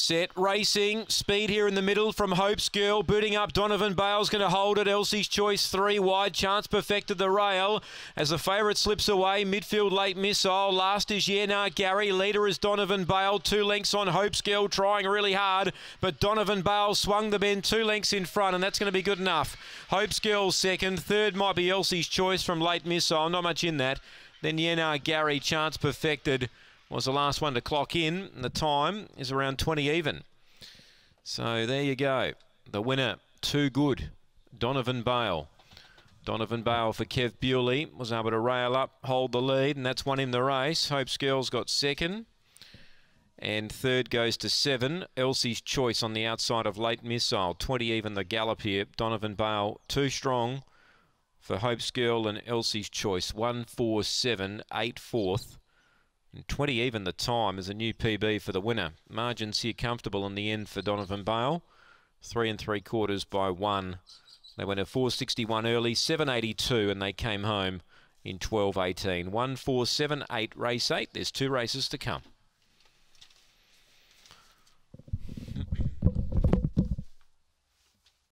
Set racing speed here in the middle from Hope's Girl. Booting up, Donovan Bale's going to hold it. Elsie's Choice three wide. Chance perfected the rail as the favourite slips away. Midfield late missile. Oh, last is Yenar Gary. Leader is Donovan Bale. Two lengths on Hope's Girl, trying really hard, but Donovan Bale swung the bend two lengths in front, and that's going to be good enough. Hope's Girl second. Third might be Elsie's Choice from late missile. Oh, not much in that. Then Yenar Gary. Chance perfected was the last one to clock in. And the time is around 20 even. So there you go. The winner, too good, Donovan Bale. Donovan Bale for Kev Bewley was able to rail up, hold the lead, and that's won him the race. Hope Skills got second. And third goes to seven. Elsie's choice on the outside of late missile. 20 even the gallop here. Donovan Bale too strong for Hope's Girl and Elsie's choice. One, four, seven, eight, fourth. And 20 even the time is a new PB for the winner. Margins here comfortable in the end for Donovan Bale. Three and three quarters by one. They went at 461 early, 782, and they came home in 1218. 1478 race 8. There's two races to come.